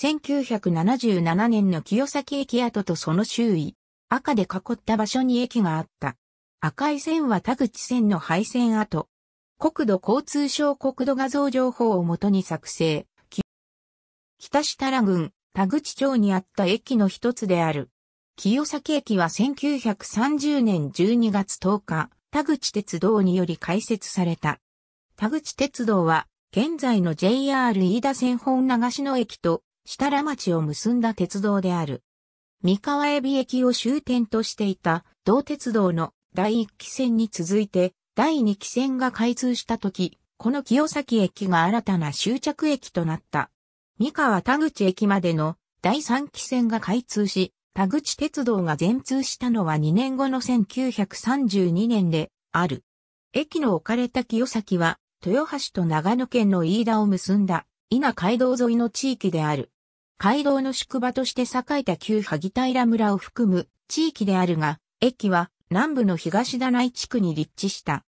1977年の清崎駅跡とその周囲、赤で囲った場所に駅があった。赤い線は田口線の廃線跡。国土交通省国土画像情報をもとに作成。北設楽郡、田口町にあった駅の一つである。清崎駅は1930年12月10日、田口鉄道により開設された。田口鉄道は、現在の JR 飯田線本し野駅と設楽町を結んだ鉄道である。三河海老駅を終点としていた、同鉄道の第1期線に続いて、第2期線が開通した時、この清崎駅が新たな終着駅となった。三河田口駅までの第3期線が開通し、田口鉄道が全通したのは2年後の1932年である。駅の置かれた清崎は、豊橋と長野県の飯田を結んだ、稲街道沿いの地域である。街道の宿場として栄えた旧萩平村を含む地域であるが、駅は南部の東田内地区に立地した。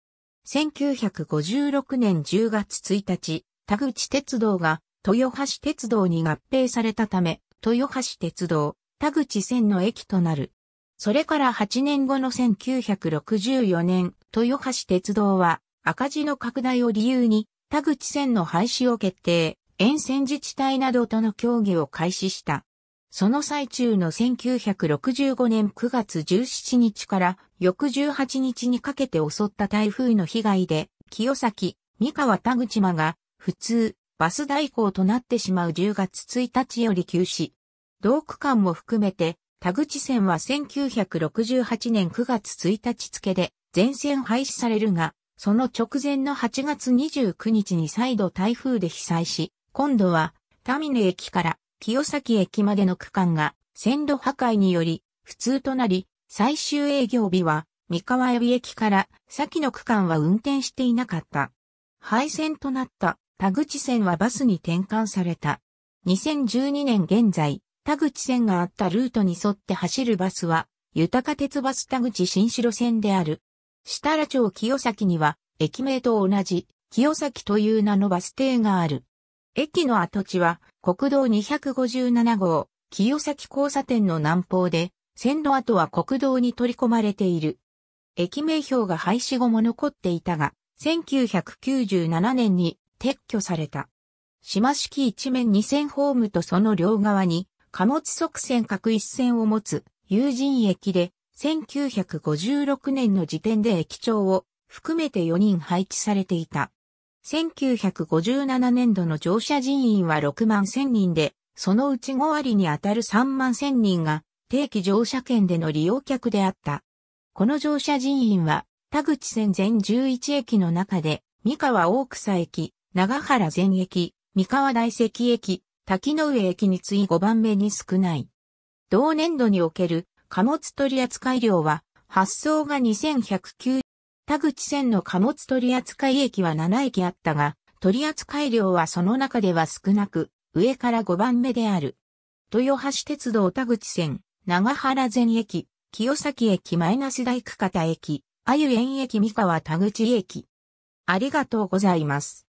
1956年10月1日、田口鉄道が豊橋鉄道に合併されたため、豊橋鉄道、田口線の駅となる。それから8年後の1964年、豊橋鉄道は赤字の拡大を理由に田口線の廃止を決定。沿線自治体などとの協議を開始した。その最中の1965年9月17日から翌18日にかけて襲った台風の被害で、清崎、三河田口間が、普通、バス代行となってしまう10月1日より休止。同区間も含めて、田口線は1968年9月1日付で全線廃止されるが、その直前の8月29日に再度台風で被災し、今度は、タミネ駅から清崎駅までの区間が線路破壊により不通となり、最終営業日は三河海老駅から先の区間は運転していなかった。廃線となった田口線はバスに転換された。2012年現在、田口線があったルートに沿って走るバスは、豊鉄バス田口新城線である。設楽町清崎には、駅名と同じ、清崎という名のバス停がある。駅の跡地は国道257号、清崎交差点の南方で、線路跡は国道に取り込まれている。駅名標が廃止後も残っていたが、1997年に撤去された。島式一面2000ホームとその両側に、貨物側線各一線を持つ有人駅で、1956年の時点で駅長を含めて4人配置されていた。1957年度の乗車人員は6万1000人で、そのうち5割に当たる3万1000人が定期乗車券での利用客であった。この乗車人員は、田口線全11駅の中で、三河大草駅、長原全駅、三河大石駅、滝上駅に次い5番目に少ない。同年度における貨物取扱量は、発送が2190田口線の貨物取扱駅は7駅あったが、取扱量はその中では少なく、上から5番目である。豊橋鉄道田口線、長原前駅、清崎駅マイナス大工方駅、あゆ園駅三河田口駅。ありがとうございます。